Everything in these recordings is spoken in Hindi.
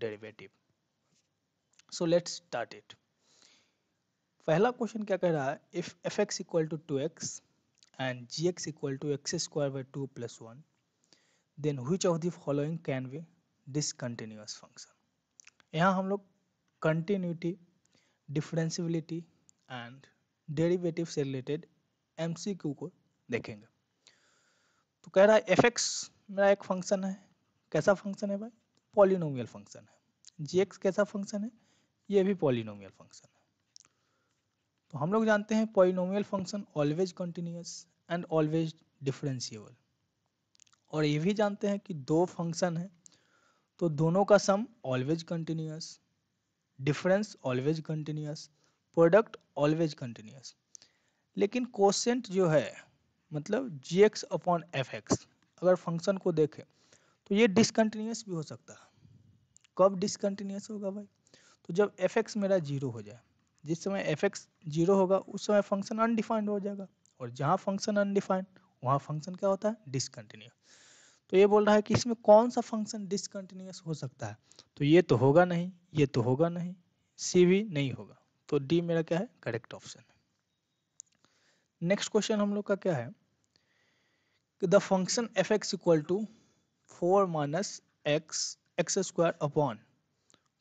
derivative so let's start it पहला क्वेश्चन क्या कह रहा है if F x equal to two X and G X equal to x square by two plus one then which of the following can be discontinuous function यहाँ हम लोग कंटिन्यूटी डिफ्रेंसिबिलिटी एंड डेरिवेटिव से रिलेटेड एम सी क्यू को देखेंगे तो कह रहा है एफ एक्स मेरा एक फंक्शन है कैसा फंक्शन है भाई पॉलिनोमियल फंक्शन है जी एक्स कैसा फंक्शन है ये भी पॉलिनोमियल फंक्शन है तो हम लोग जानते हैं polynomial function always continuous and always differentiable और ये भी जानते हैं कि दो फंक्शन है तो दोनों का sum always continuous difference always continuous product always continuous लेकिन कोशेंट जो है मतलब G X upon F X अगर फंक्शन को देखें तो ये डिसकंटिन्यूस भी हो सकता है कब डिसकंटिन्यूस होगा भाई तो जब एफ एक्स मेरा जीरो हो जाए जिस समय एफ एक्स जीरो होगा उस समय फंक्शन अनडिफाइंड हो जाएगा और जहाँ फंक्शन अनडिफाइंड वहाँ फंक्शन क्या होता है डिसकंटिन्यूस तो ये बोल रहा है कि इसमें कौन सा फंक्शन डिसकंटिन्यूस हो सकता है तो ये तो होगा नहीं ये तो होगा नहीं सी भी नहीं होगा तो डी मेरा क्या है करेक्ट ऑप्शन नेक्स्ट क्वेश्चन हम लोग का क्या है the function F x equal to four minus X X square upon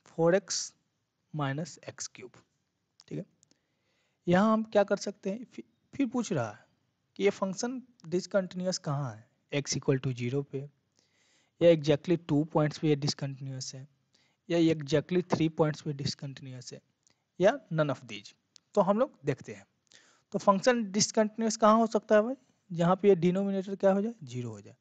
four X minus X cube ठीक है यहाँ हम क्या कर सकते हैं फिर, फिर पूछ रहा है कि ये फंक्शन डिसकंटिन्यूस कहाँ है एक्स इक्वल टू जीरो पे या एग्जैक्टली टू पॉइंट्स पे ये डिसकंटिन्यूस है या एग्जैक्टली थ्री पॉइंट्स पे डिसकंटिन्यूस है या नन ऑफ दीज तो हम लोग देखते हैं तो फंक्शन डिसकंटिन्यूस कहाँ हो सकता है भाई जहाँ पे ये डिनोमिनेटर क्या हो जाए जीरो हो जाए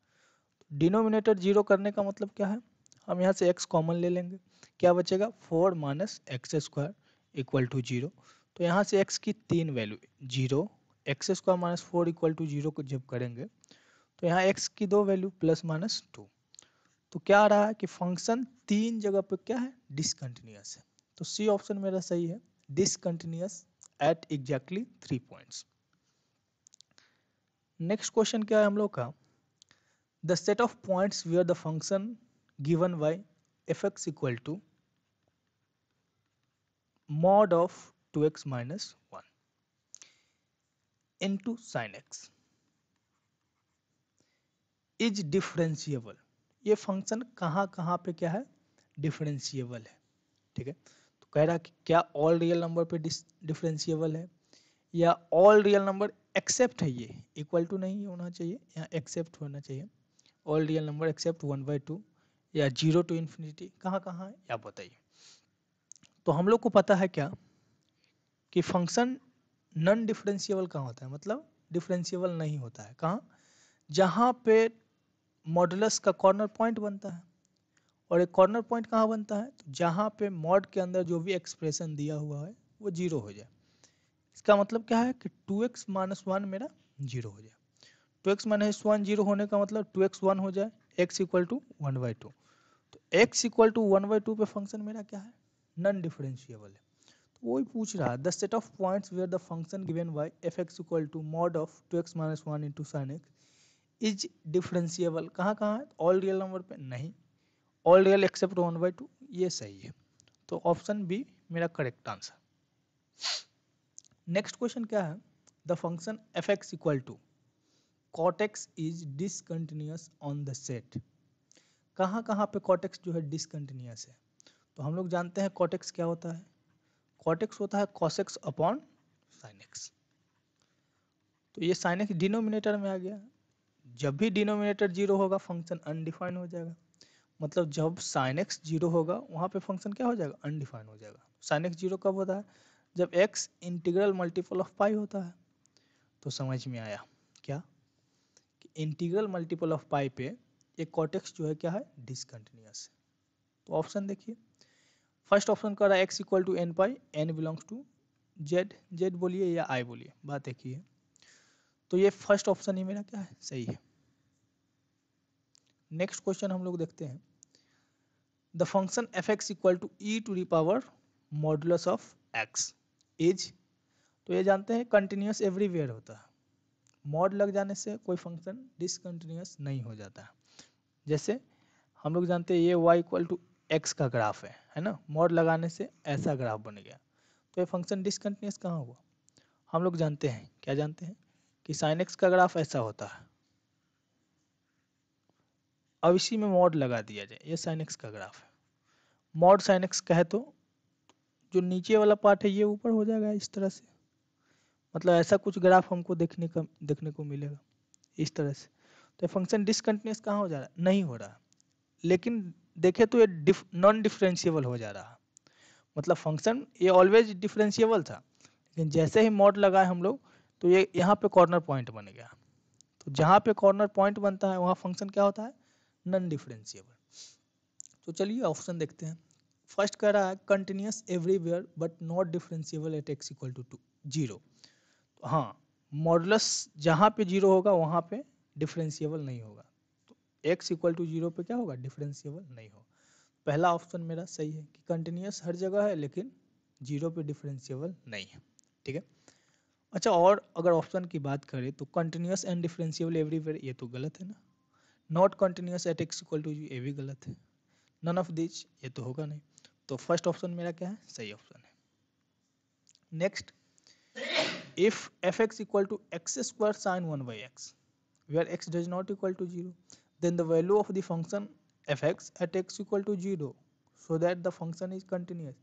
डिनोमिनेटर जीरो करने का मतलब क्या है हम यहाँ से एक्स कॉमन ले लेंगे क्या बचेगा four minus x square equal to zero तो यहाँ से एक्स की तीन value zero X square minus four equal to zero को जब करेंगे तो यहाँ एक्स की दो वैल्यू प्लस माइनस टू तो क्या आ रहा है कि फंक्शन तीन जगह पर क्या है डिसकंटिन्यूस है तो सी ऑप्शन मेरा सही है discontinuous at exactly three points next question क्या है हम लोग का the set of points where the function given by fx equal to mod of 2x minus 1 into sin x is differentiable ये फंक्शन कहाँ कहाँ पे क्या है डिफरेंशिएबल है ठीक है तो कह रहा कि क्या ऑल रियल नंबर पे डिफरेंशिएबल है या ऑल रियल नंबर एक्सेप्ट है ये इक्वल टू नहीं होना चाहिए या एक्सेप्ट होना चाहिए all real number except one by two या जीरो टू इन्फिनिटी कहाँ कहाँ है आप बताइए तो हम लोग को पता है क्या कि फंक्शन नॉन डिफ्रेंशियबल कहाँ होता है मतलब डिफ्रेंशियबल नहीं होता है कहाँ जहाँ पे मॉडलस का कॉर्नर पॉइंट बनता है और एक कॉर्नर पॉइंट कहाँ बनता है तो जहाँ पे मॉड के अंदर जो भी एक्सप्रेशन दिया हुआ है वो जीरो हो जाए इसका मतलब क्या है कि टू एक्स माइनस वन मेरा जीरो हो जाए two x minus one zero होने का मतलब टू एक्स वन हो जाए x equal to one by two तो x equal to one by two पे फंक्शन मेरा क्या है नॉन डिफरेंशियबल है तो वही पूछ रहा है the set of point where the function given by f x equal to mod of two x minus one into sine x is differentiable कहाँ कहाँ है ऑल रियल नंबर पे नहीं all real except one by two ये सही है तो ऑप्शन बी मेरा करेक्ट आंसर नेक्स्ट क्वेश्चन क्या है the function F x equal to cot x is discontinuous on the set कहाँ कहाँ पे कॉटेक्स जो है डिसकंटिन्यूस है तो हम लोग जानते हैं कॉटेक्स क्या होता है कॉटेक्स होता है कॉसेक्स अपॉन साइनेक्स तो ये साइनेक्स डिनोमिनेटर में आ गया जब भी डिनोमिनेटर जीरो होगा फंक्शन अनडिफाइन हो जाएगा मतलब जब साइन एक्स जीरो होगा वहाँ पे फंक्शन क्या हो जाएगा अनडिफाइन हो जाएगा साइन एक्स जीरो कब होता है जब x integral multiple of pi होता है तो समझ में आया इंटीग्रल मल्टीपल ऑफ पाई पे एक कॉटेक्स जो है क्या है डिसकंटिन्यूस है तो ऑप्शन देखिए फर्स्ट ऑप्शन कर रहा है x equal to n pi n belongs to Z Z बोलिए या आई बोलिए बात एक ही है तो ये फर्स्ट ऑप्शन ही मेरा क्या है सही है नेक्स्ट क्वेश्चन हम लोग देखते हैं the function F x equal to e to the power modulus of x is तो ये जानते हैं कंटिन्यूस एवरीवेयर होता है मॉड लग जाने से कोई फंक्शन डिसकंटिन्यूस नहीं हो जाता है जैसे हम लोग जानते हैं ये वाई इक्वल टू एक्स का ग्राफ है है ना मॉड लगाने से ऐसा ग्राफ बन गया तो ये फंक्शन डिसकंटिन्यूस कहाँ हुआ हम लोग जानते हैं क्या जानते हैं कि साइन एक्स का ग्राफ ऐसा होता है अब इसी में मॉड लगा दिया जाए ये साइन एक्स का ग्राफ है मॉड साइन एक्स का है तो जो नीचे वाला पार्ट है ये ऊपर हो जाएगा इस तरह से मतलब ऐसा कुछ ग्राफ हमको देखने का देखने को मिलेगा इस तरह से तो फंक्शन डिसकंटिन्यूस कहाँ हो जा रहा नहीं हो रहा लेकिन देखे तो ये नॉन डिफ्रेंशियबल हो जा रहा मतलब फंक्शन ये ऑलवेज डिफरेंशियबल था लेकिन जैसे ही मॉड लगाए हम लोग तो ये यहाँ पे कॉर्नर पॉइंट बन गया तो जहाँ पे कॉर्नर पॉइंट बनता है वहाँ फंक्शन क्या होता है नॉन डिफ्रेंशियबल तो चलिए ऑप्शन देखते हैं फर्स्ट कह रहा है continuous everywhere but not differentiable at x equal to to zero हाँ मॉडलस जहाँ पे जीरो होगा वहाँ पे डिफ्रेंशियबल नहीं होगा तो एक्स इक्वल टू जीरो पे क्या होगा डिफरेंशियबल नहीं होगा पहला ऑप्शन मेरा सही है कि कंटिन्यूस हर जगह है लेकिन जीरो पे डिफ्रेंशियबल नहीं है ठीक है अच्छा और अगर ऑप्शन की बात करें तो कंटिन्यूस एंड डिफरेंशिएबल एवरीवेयर ये तो गलत है ना not continuous at x equal to ये भी गलत है नन ऑफ दिच ये तो होगा नहीं तो फर्स्ट ऑप्शन मेरा क्या है सही ऑप्शन है next if f x equal to x square sine one by x where x does not equal to zero, then the value of the function f x at x equal to zero, so that the function is continuous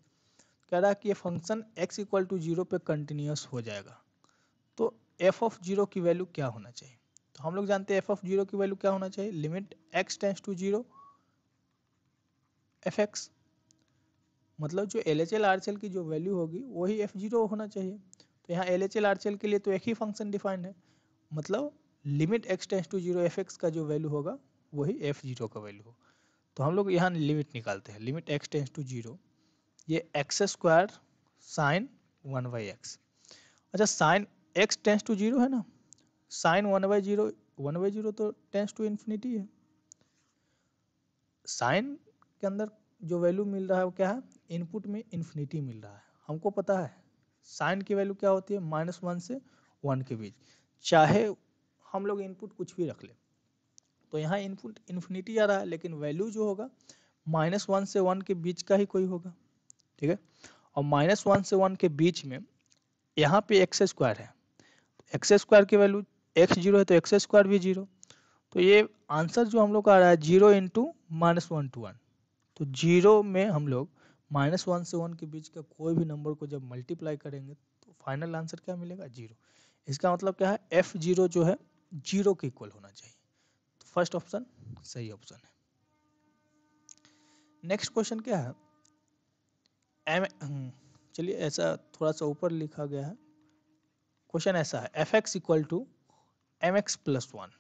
कह रहा है कि ये function x equal to zero पे कंटिन्यूस हो जाएगा तो f ऑफ जीरो की वैल्यू क्या होना चाहिए तो हम लोग जानते हैं f ऑफ जीरो की वैल्यू क्या होना चाहिए limit x tends to zero f x मतलब जो LHL, RHL की जो वैल्यू होगी वही एफ जीरो होना चाहिए तो यहाँ एल एच एल आर के लिए तो एक ही फंक्शन डिफाइंड है मतलब limit x tends to zero f x का जो वैल्यू होगा वही एफ जीरो का वैल्यू होगा तो हम लोग यहाँ लिमिट निकालते हैं limit x tends to zero ये x square sine one by x अच्छा sine x tends to zero है ना sine one by zero one by zero तो टेंस टू इन्फिनिटी है साइन के अंदर जो वैल्यू मिल रहा है वो क्या है इनपुट में इन्फिनिटी मिल रहा है हमको पता है साइन की वैल्यू क्या होती है माइनस वन से वन के बीच चाहे हम लोग इनपुट कुछ भी रख ले तो यहाँ इनपुट इन्फिनिटी आ रहा है लेकिन वैल्यू जो होगा माइनस वन से वन के बीच का ही कोई होगा ठीक है और माइनस वन से वन के बीच में यहाँ पे एक्स स्क्वायर है एक्स स्क्वायर की वैल्यू एक्स जीरो है तो एक्स स्क्वायर भी जीरो तो ये आंसर जो हम लोग का आ रहा है zero into minus one to one तो जीरो में हम लोग माइनस वन से वन के बीच का कोई भी नंबर को जब मल्टीप्लाई करेंगे तो फाइनल आंसर क्या मिलेगा जीरो इसका मतलब क्या है एफ जीरो जो है जीरो के इक्वल होना चाहिए तो फर्स्ट ऑप्शन सही ऑप्शन है नेक्स्ट क्वेश्चन क्या है एम हम्म, चलिए ऐसा थोड़ा सा ऊपर लिखा गया है क्वेश्चन ऐसा है f x equal to m x plus one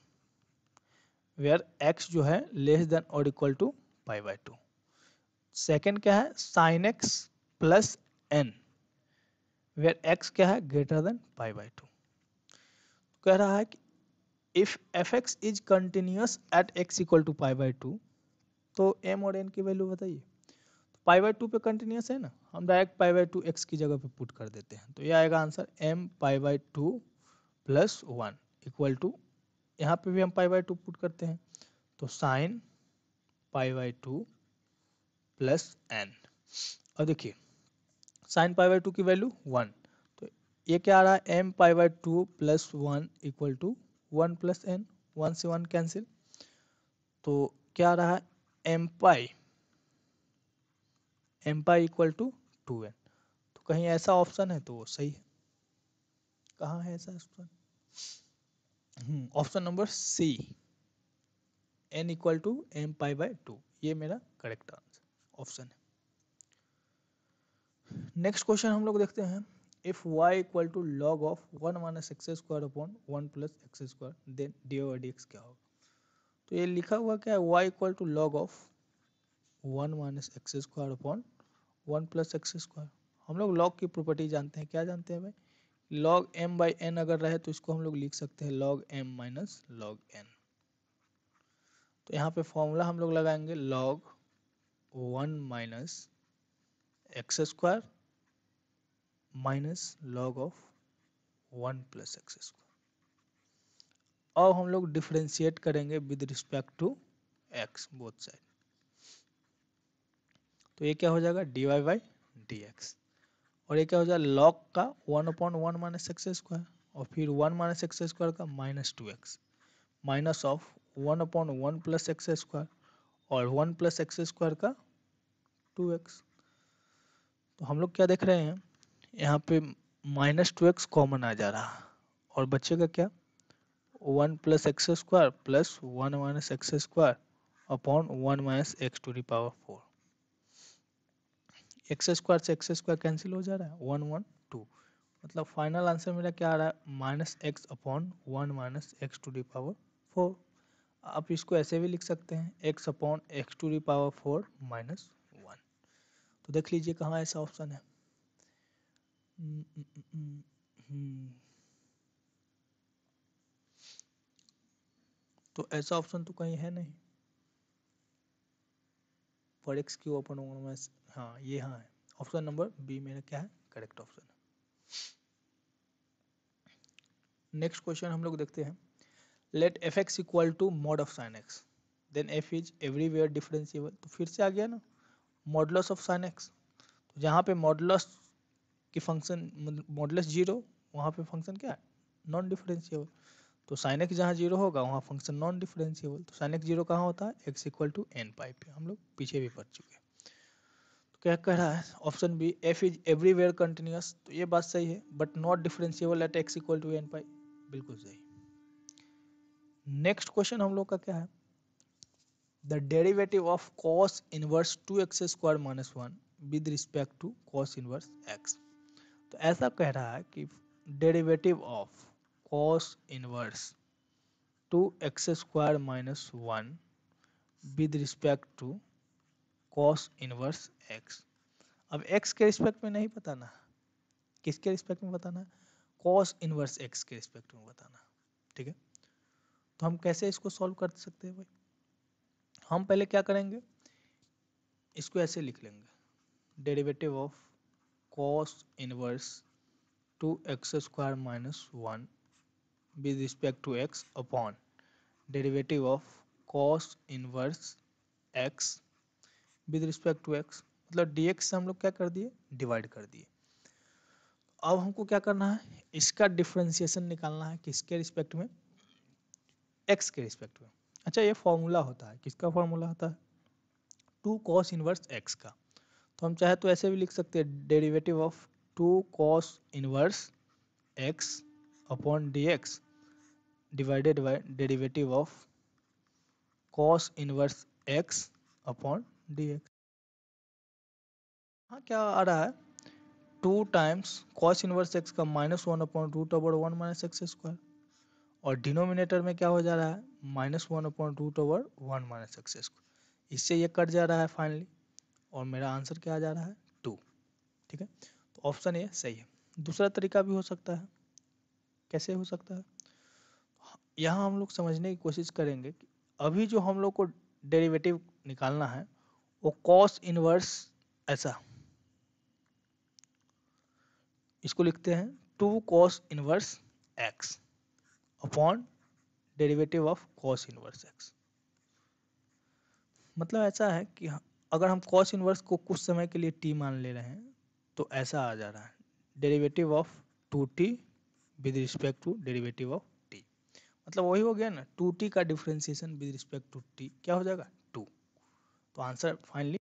where x जो है लेस देन और equal to pi by two second क्या है sine x plus n where x क्या है greater than pi by two कह रहा है कि if F x is continuous at x equal to pi by two तो एम और एन की वैल्यू बताइए तो पाई बाई टू पे कंटिन्यूस है ना हम direct pi by two x की जगह पे पुट कर देते हैं तो ये आएगा answer m pi by two plus one equal to यहाँ पे भी हम पाई बाई टू पुट करते हैं तो sine pi by two plus n और देखिए साइन पाई बाई टू की वैल्यू वन तो ये क्या आ रहा है m pi by two plus one equal to one plus n one से वन कैंसिल तो क्या आ रहा है m pi m pi equal to two n तो कहीं ऐसा ऑप्शन है तो वो सही है कहाँ है ऐसा option option number C n equal to m pi by two ये मेरा करेक्ट आंसर ऑप्शन है नेक्स्ट क्वेश्चन हम लोग देखते हैं if y equal to log of one minus x square upon one plus x square then d over d x क्या होगा तो ये लिखा हुआ क्या है y equal to log of one minus x square upon one plus x square हम लोग लॉग की प्रॉपर्टी जानते हैं क्या जानते हैं हमें लॉग एम बाई एन अगर रहे तो इसको हम लोग लिख सकते हैं log m minus log n तो यहाँ पे फॉर्मूला हम लोग लगाएंगे log one minus x square minus log of one plus x square अब हम लोग डिफ्रेंशिएट करेंगे with respect to x both side तो ये क्या हो जाएगा d y by d x और ये क्या हो जाएगा लॉग का one upon one minus x square और फिर वन माइनस एक्स स्क्वायर का minus two x minus of one upon one plus x square और वन प्लस एक्स स्क्वायर का टू एक्स तो हम लोग क्या देख रहे हैं यहाँ पे माइनस टू एक्स कॉमन आ जा रहा और बच्चे का क्या one plus x square plus one minus x square upon one minus x to the power four x square से एक्स स्क्वायर कैंसिल हो जा रहा है वन वन टू मतलब फाइनल आंसर मेरा क्या आ रहा है minus x upon one minus x to the power four आप इसको ऐसे भी लिख सकते हैं x upon x to the power four minus तो देख लीजिए कहाँ ऐसा ऑप्शन है हम्म, हम्म, हम्म, तो ऐसा ऑप्शन तो कहीं है नहीं एक्स क्यू ओपन हाँ ये हाँ है ऑप्शन नंबर बी मेरा क्या है करेक्ट ऑप्शन है नेक्स्ट क्वेश्चन हम लोग देखते हैं let f x equal to mod of sine x then f is everywhere differentiable तो फिर से आ गया ना मॉडलस ऑफ साइन एक्स जहाँ पे मॉडलस की फंक्शन मॉडलस जीरो वहाँ पे फंक्शन क्या है नॉन डिफरेंशियबल तो साइन एक्स जहाँ जीरो होगा वहाँ फंक्शन नॉन डिफरेंशियबल तो साइन एक्स जीरो कहाँ होता है x equal to n pi पे हम लोग पीछे भी पढ़ चुके तो क्या कह रहा है option B f is everywhere continuous तो ये बात सही है but not differentiable at x equal to n pi बिल्कुल सही नेक्स्ट क्वेश्चन हम लोग का क्या है the derivative of cos inverse 2x square minus 1 with respect to cos inverse x तो ऐसा कह रहा है कि derivative of cos inverse 2x square minus 1 with respect to cos inverse x अब x के रिस्पेक्ट में नहीं बताना किसके रिस्पेक्ट में बताना cos inverse x के रिस्पेक्ट में बताना ठीक है तो हम कैसे इसको सॉल्व कर सकते हैं भाई हम पहले क्या करेंगे इसको ऐसे लिख लेंगे derivative of cos inverse two x square minus one with respect to x upon derivative of cos inverse x with respect to x मतलब डी एक्स से हम लोग क्या कर दिए डिवाइड कर दिए अब हमको क्या करना है इसका डिफ्रेंसिएशन निकालना है किसके रिस्पेक्ट में एक्स के रिस्पेक्ट में अच्छा ये फॉर्मूला होता है किसका फॉर्मूला होता है टू कॉस इनवर्स एक्स का तो हम चाहे तो ऐसे भी लिख सकते हैं derivative of two cos inverse x upon d x divided by derivative of cos inverse x upon d x हाँ क्या आ रहा है two times cos inverse x का minus one upon root over one minus x square और डिनोमिनेटर में क्या हो जा रहा है minus one upon root over one minus x square इससे ये कट जा रहा है फाइनली और मेरा आंसर क्या आ जा रहा है टू ठीक है तो ऑप्शन ए सही है दूसरा तरीका भी हो सकता है कैसे हो सकता है यहाँ हम लोग समझने की कोशिश करेंगे कि अभी जो हम लोग को डेरिवेटिव निकालना है वो कॉस इनवर्स ऐसा इसको लिखते हैं two cos inverse x upon derivative of cos inverse x मतलब ऐसा है कि अगर हम कॉस इनवर्स को कुछ समय के लिए टी मान ले रहे हैं तो ऐसा आ जा रहा है derivative of two t with respect to derivative of t मतलब वही हो गया ना टू टी का differentiation with respect to t क्या हो जाएगा टू तो आंसर फाइनली